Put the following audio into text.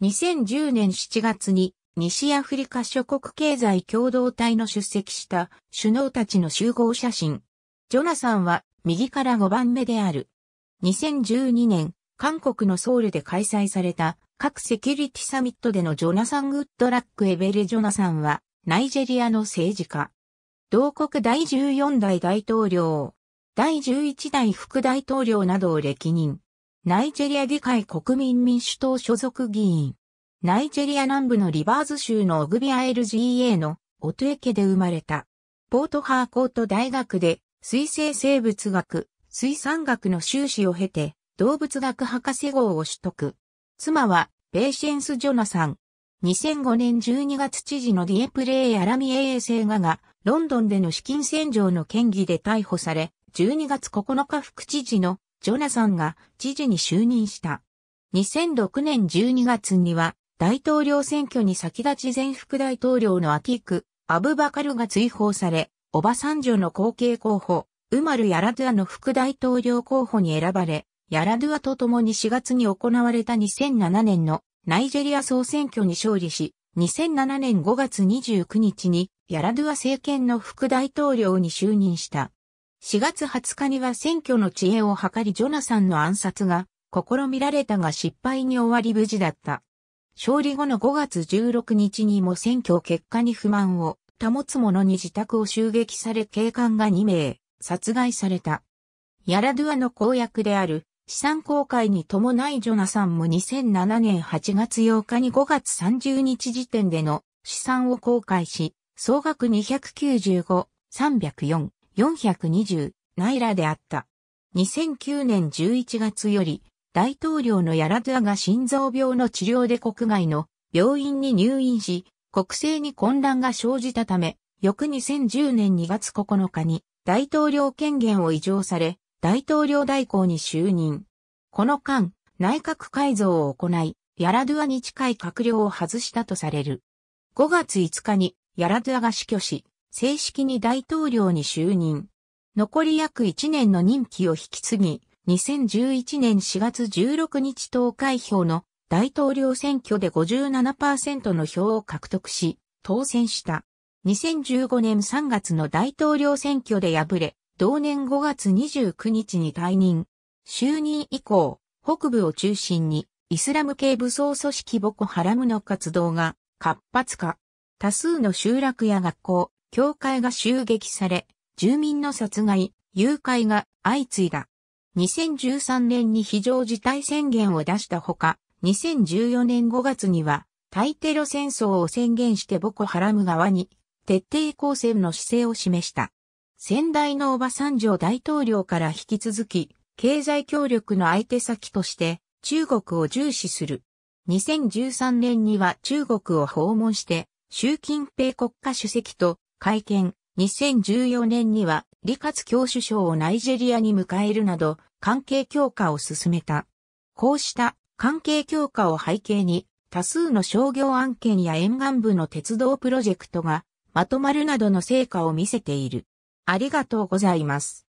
2010年7月に西アフリカ諸国経済共同体の出席した首脳たちの集合写真。ジョナさんは右から5番目である。2012年、韓国のソウルで開催された各セキュリティサミットでのジョナサン・グッドラック・エベレ・ジョナさんはナイジェリアの政治家。同国第14代大統領、第11代副大統領などを歴任。ナイジェリア議会国民民主党所属議員。ナイジェリア南部のリバーズ州のオグビア LGA のオトエ家で生まれた。ポートハーコート大学で水生生物学、水産学の修士を経て動物学博士号を取得。妻はペーシェンス・ジョナさん。2005年12月知事のディエプレイ・アラミエ衛星画がロンドンでの資金洗浄の嫌疑で逮捕され、12月9日副知事のジョナサンが知事に就任した。2006年12月には大統領選挙に先立ち前副大統領のアティク、アブバカルが追放され、オバサンジョの後継候補、ウマル・ヤラドゥアの副大統領候補に選ばれ、ヤラドゥアと共に4月に行われた2007年のナイジェリア総選挙に勝利し、2007年5月29日にヤラドゥア政権の副大統領に就任した。4月20日には選挙の知恵を図りジョナサンの暗殺が試みられたが失敗に終わり無事だった。勝利後の5月16日にも選挙結果に不満を保つ者に自宅を襲撃され警官が2名殺害された。ヤラドゥアの公約である資産公開に伴いジョナサンも2007年8月8日に5月30日時点での資産を公開し、総額295、304 420ナイラであった。2009年11月より、大統領のヤラドゥアが心臓病の治療で国外の病院に入院し、国政に混乱が生じたため、翌2010年2月9日に大統領権限を移譲され、大統領代行に就任。この間、内閣改造を行い、ヤラドゥアに近い閣僚を外したとされる。5月5日にヤラドゥアが死去し、正式に大統領に就任。残り約1年の任期を引き継ぎ、2011年4月16日投開票の大統領選挙で57%の票を獲得し、当選した。2015年3月の大統領選挙で敗れ、同年5月29日に退任。就任以降、北部を中心にイスラム系武装組織ボコハラムの活動が活発化。多数の集落や学校、教会が襲撃され、住民の殺害、誘拐が相次いだ。2013年に非常事態宣言を出したほか、2014年5月には、対テロ戦争を宣言してボコハラム側に、徹底抗戦の姿勢を示した。先代のおばサン大統領から引き続き、経済協力の相手先として、中国を重視する。2013年には中国を訪問して、習近平国家主席と会見、2014年には李克強首相をナイジェリアに迎えるなど関係強化を進めた。こうした関係強化を背景に多数の商業案件や沿岸部の鉄道プロジェクトがまとまるなどの成果を見せている。ありがとうございます。